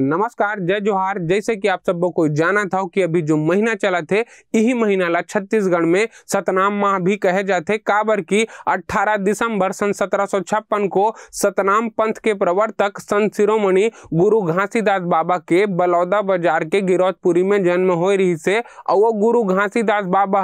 नमस्कार जय जोहार जैसे कि आप सबको जाना था कि अभी जो महीना चला थे यही महीना ला छत्तीसगढ़ में सतनाम माह भी कहे जाते काबर की 18 दिसंबर सन सत्रह को सतनाम पंथ के प्रवर्तक संत शिरोमणि गुरु घासीदास बाबा के बलौदा बाजार के गिरौदपुरी में जन्म हो रही से और वो गुरु घासीदास बाबा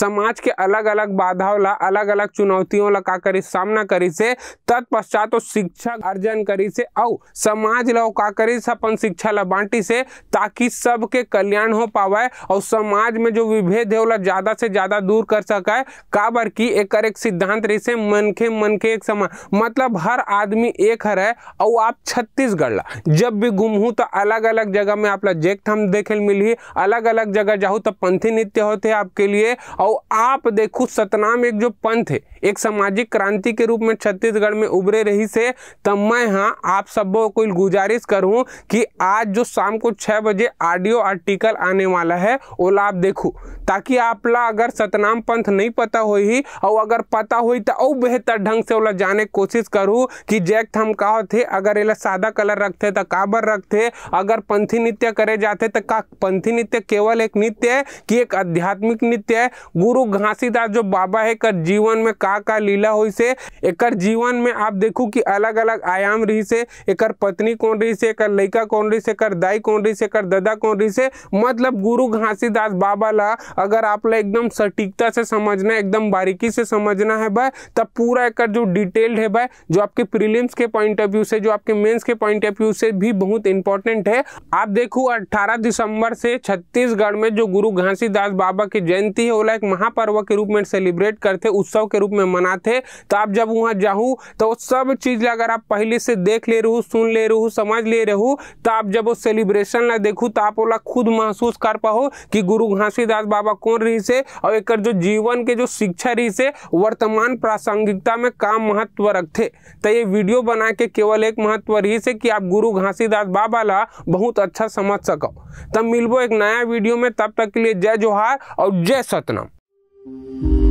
समाज के अलग अलग बाधाओं ला अलग अलग चुनौतियों ला का सामना करी से तत्पश्चात तो शिक्षा अर्जन करी से और समाज ला का करी समान शिक्षा ला बांटी से ताकि सबके कल्याण हो पावे और समाज में जो विभेद है ओला ज़्यादा से ज़्यादा दूर कर सकाए काबर की एक एक सिद्धांत रही से मन के मन के एक समान मतलब हर आदमी एक हर है और आप छत्तीसगढ़ ला जब भी घूमू तो अलग अलग जगह में आप ला जेक्ट हम देखे मिली अलग अलग जगह जाऊँ तो पंथी नृत्य होते आपके लिए और आप देखो सतनाम एक जो पंथ है एक सामाजिक क्रांति के रूप में छत्तीसगढ़ में उभरे रही से तब मैं हाँ आप सब को गुजारिश करूँ कि आज जो शाम को छः बजे ऑडियो आर्टिकल आने वाला है वो आप देखो ताकि आप ला अगर सतनाम पंथ नहीं पता हो ही और अगर पता हो तो और बेहतर ढंग से ओला जाने की कोशिश करूँ कि जैक थम का होते अगर एला सादा कलर रखते तो काबर रखते अगर पंथी नृत्य करे जाते तो का पंथी नृत्य केवल एक नृत्य है कि एक आध्यात्मिक नृत्य है गुरु घासीदास जो बाबा है कर जीवन में का का लीला हुई से एक जीवन में आप देखो कि अलग अलग आयाम रही से एक पत्नी कौन रही से एक लड़का कोनरी से कर दाई कोनरी से कर ददा कोनरी से मतलब गुरु घासीदास बाबा ला अगर आप लोग एकदम सटीकता से समझना है एकदम बारीकी से समझना है भाई तब पूरा एक जो डिटेल्ड है भाई जो आपके प्रीलिम्स के पॉइंट ऑफ व्यू से जो आपके मेंस के पॉइंट ऑफ व्यू से भी बहुत इंपॉर्टेंट है आप देखो 18 दिसंबर से छत्तीसगढ़ में जो गुरु घासीदास बाबा की जयंती है वो एक महापर्व के रूप में सेलिब्रेट करते उत्सव के रूप में मनाते तो आप जब वहां जाऊँ तो सब चीज़ अगर आप पहले से देख ले रहू सुन ले रहू समझ ले रहू तो आप जब वो सेलिब्रेशन ला देखू तो आप ओला खुद महसूस कर पाओ कि गुरु घासीदास बाबा कौन रही से और एक जो जीवन के जो शिक्षा रही से वर्तमान प्रासंगिकता में का महत्व रखते तो ये वीडियो बना के केवल एक महत्व रही से कि आप गुरु घासीदास बाबा ला बहुत अच्छा समझ सको तब मिलबो एक नया वीडियो में तब तक के लिए जय जोहार और जय सतनाम